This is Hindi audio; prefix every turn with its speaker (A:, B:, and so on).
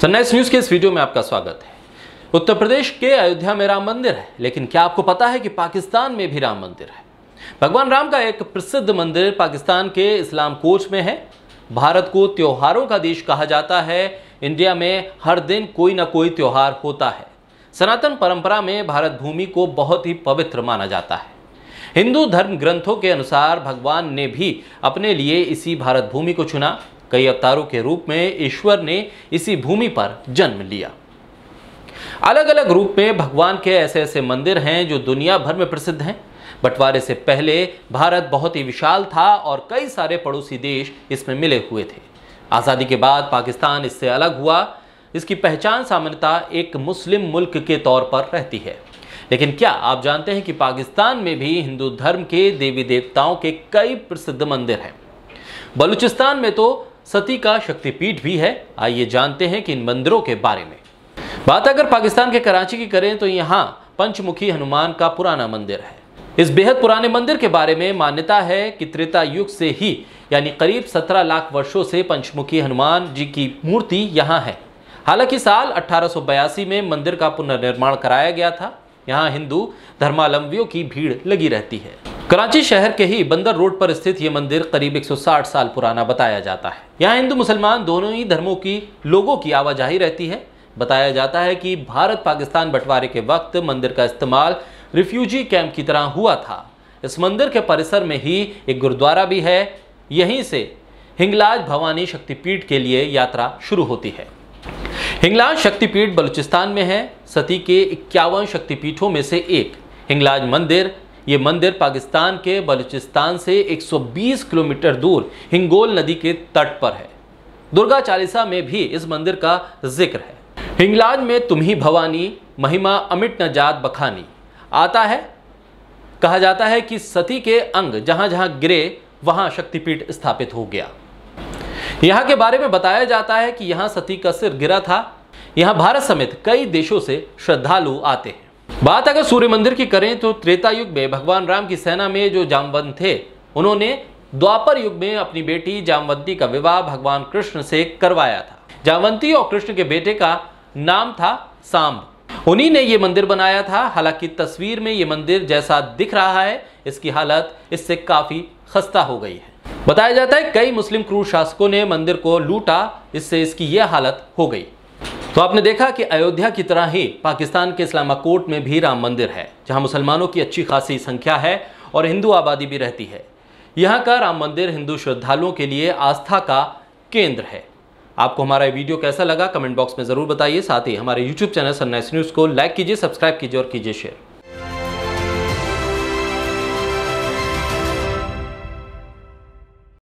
A: सनराइज न्यूज के इस वीडियो में आपका स्वागत है उत्तर प्रदेश के अयोध्या में राम मंदिर है लेकिन क्या आपको पता है कि पाकिस्तान में भी राम मंदिर है भगवान राम का एक प्रसिद्ध मंदिर पाकिस्तान के इस्लाम कोच में है भारत को त्योहारों का देश कहा जाता है इंडिया में हर दिन कोई ना कोई त्यौहार होता है सनातन परंपरा में भारत भूमि को बहुत ही पवित्र माना जाता है हिंदू धर्म ग्रंथों के अनुसार भगवान ने भी अपने लिए इसी भारत भूमि को चुना कई अवतारों के रूप में ईश्वर ने इसी भूमि पर जन्म लिया अलग अलग रूप में भगवान के ऐसे ऐसे मंदिर हैं जो दुनिया भर में प्रसिद्ध हैं बंटवारे से पहले भारत बहुत ही विशाल था और कई सारे पड़ोसी देश इसमें मिले हुए थे आज़ादी के बाद पाकिस्तान इससे अलग हुआ इसकी पहचान सामान्यतः एक मुस्लिम मुल्क के तौर पर रहती है लेकिन क्या आप जानते हैं कि पाकिस्तान में भी हिंदू धर्म के देवी देवताओं के कई प्रसिद्ध मंदिर हैं बलूचिस्तान में तो सती का शक्तिपीठ भी है आइए जानते हैं कि इन मंदिरों के बारे में बात अगर पाकिस्तान के कराची की करें तो यहाँ पंचमुखी हनुमान का पुराना मंदिर है इस बेहद पुराने मंदिर के बारे में मान्यता है कि त्रेता युग से ही यानी करीब 17 लाख वर्षों से पंचमुखी हनुमान जी की मूर्ति यहाँ है हालांकि साल अठारह में मंदिर का पुनर्निर्माण कराया गया था यहाँ हिंदू धर्मालंबियों की भीड़ लगी रहती है कराची शहर के ही बंदर रोड पर स्थित ये मंदिर करीब 160 साल पुराना बताया जाता है यहाँ हिंदू मुसलमान दोनों ही धर्मों की लोगों की आवाजाही रहती है बताया जाता है कि भारत पाकिस्तान बंटवारे के वक्त मंदिर का इस्तेमाल रिफ्यूजी कैंप की तरह हुआ था इस मंदिर के परिसर में ही एक गुरुद्वारा भी है यहीं से हिंगलाज भवानी शक्तिपीठ के लिए यात्रा शुरू होती है हिंगलाज शक्तिपीठ बलूचिस्तान में है सती के इक्यावन शक्तिपीठों में से एक हिंगलाज मंदिर ये मंदिर पाकिस्तान के बलूचिस्तान से 120 किलोमीटर दूर हिंगोल नदी के तट पर है दुर्गा चालीसा में भी इस मंदिर का जिक्र है हिंगलाज में तुम्ही भवानी महिमा अमिट नजात बखानी आता है कहा जाता है कि सती के अंग जहां जहां गिरे वहां शक्तिपीठ स्थापित हो गया यहां के बारे में बताया जाता है कि यहाँ सती का सिर गिरा था यहाँ भारत समेत कई देशों से श्रद्धालु आते हैं बात अगर सूर्य मंदिर की करें तो त्रेता युग में भगवान राम की सेना में जो जामवंत थे उन्होंने द्वापर युग में अपनी बेटी जामवंती का विवाह भगवान कृष्ण से करवाया था जामवंती और कृष्ण के बेटे का नाम था सांब उन्हीं ने ये मंदिर बनाया था हालांकि तस्वीर में ये मंदिर जैसा दिख रहा है इसकी हालत इससे काफी खस्ता हो गई है बताया जाता है कई मुस्लिम क्रूर शासकों ने मंदिर को लूटा इससे इसकी यह हालत हो गई तो आपने देखा कि अयोध्या की तरह ही पाकिस्तान के इस्लामाकोट में भी राम मंदिर है जहां मुसलमानों की अच्छी खासी संख्या है और हिंदू आबादी भी रहती है यहां का राम मंदिर हिंदू श्रद्धालुओं के लिए आस्था का केंद्र है आपको हमारा वीडियो कैसा लगा कमेंट बॉक्स में ज़रूर बताइए साथ ही हमारे यूट्यूब चैनल सन्नाइस न्यूज़ को लाइक कीजिए सब्सक्राइब कीजिए और कीजिए शेयर